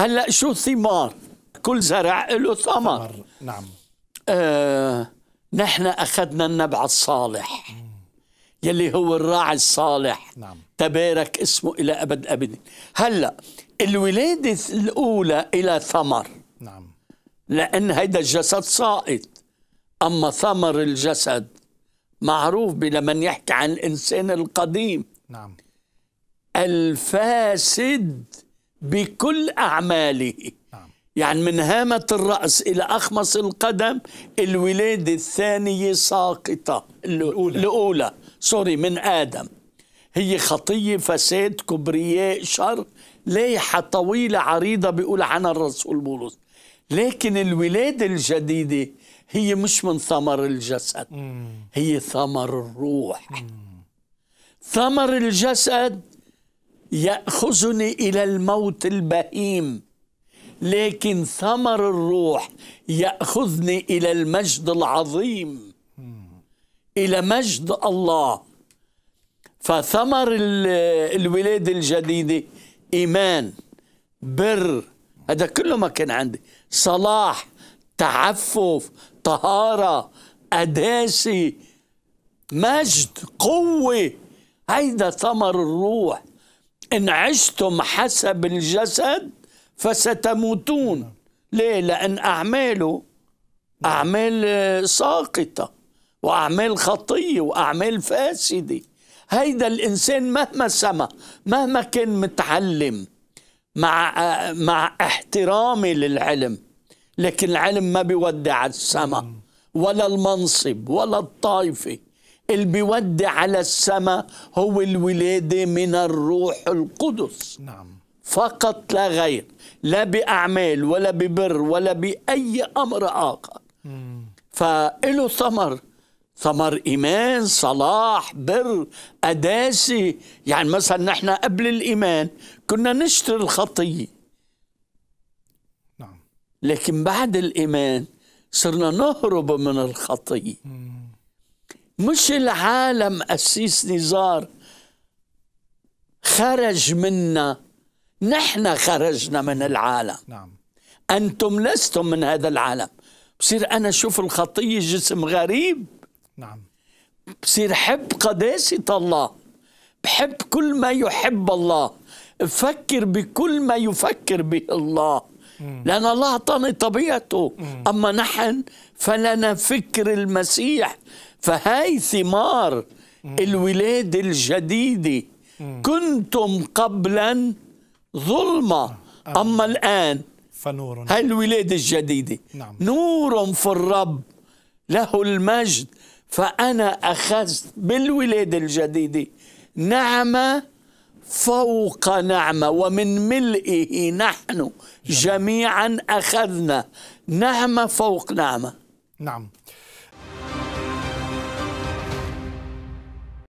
هلا شو الثمار؟ كل زرع له ثمر نعم آه نحن اخذنا النبع الصالح يلي هو الراعي الصالح نعم تبارك اسمه الى ابد ابد هلا الولاده الاولى الى ثمر نعم لان هيدا الجسد ساقط اما ثمر الجسد معروف لما يحكي عن الانسان القديم نعم الفاسد بكل أعماله نعم. يعني من هامة الرأس إلى أخمص القدم الولادة الثانية ساقطة الأولى, الأولى. سوري من آدم هي خطية فساد كبرياء شر لايحة طويلة عريضة بيقول عنها الرسول بولس لكن الولادة الجديدة هي مش من ثمر الجسد هي ثمر الروح ثمر الجسد ياخذني الى الموت البهيم لكن ثمر الروح ياخذني الى المجد العظيم الى مجد الله فثمر الولاده الجديده ايمان بر هذا كله ما كان عندي صلاح تعفف طهاره قداسه مجد قوه هيدا ثمر الروح إن عشتم حسب الجسد فستموتون ليه؟ لأن أعماله أعمال ساقطة وأعمال خطية وأعمال فاسدة هيدا الإنسان مهما سما مهما كان متعلم مع مع احترامي للعلم لكن العلم ما بيودي السماء ولا المنصب ولا الطائفه اللي بيودي على السماء هو الولادة من الروح القدس نعم فقط لا غير لا بأعمال ولا ببر ولا بأي أمر آخر فإله ثمر ثمر إيمان صلاح بر قداسة يعني مثلا نحن قبل الإيمان كنا نشتري الخطية نعم لكن بعد الإيمان صرنا نهرب من الخطية مم. مش العالم أسيس نزار خرج منا نحن خرجنا من العالم نعم. أنتم لستم من هذا العالم بصير أنا أشوف الخطية جسم غريب نعم بصير حب قداسة الله بحب كل ما يحب الله بفكر بكل ما يفكر به الله مم. لأن الله أعطاني طبيعته مم. أما نحن فلنا فكر المسيح فهاي ثمار الولادة الجديدة كنتم قبلا ظلمة آه. أما الآن فنور هاي الولادة الجديدة نعم. نور في الرب له المجد فأنا أخذت بالولادة الجديدة نعمة فوق نعمة ومن ملئه نحن جميعا أخذنا نعمة فوق نعمة نعم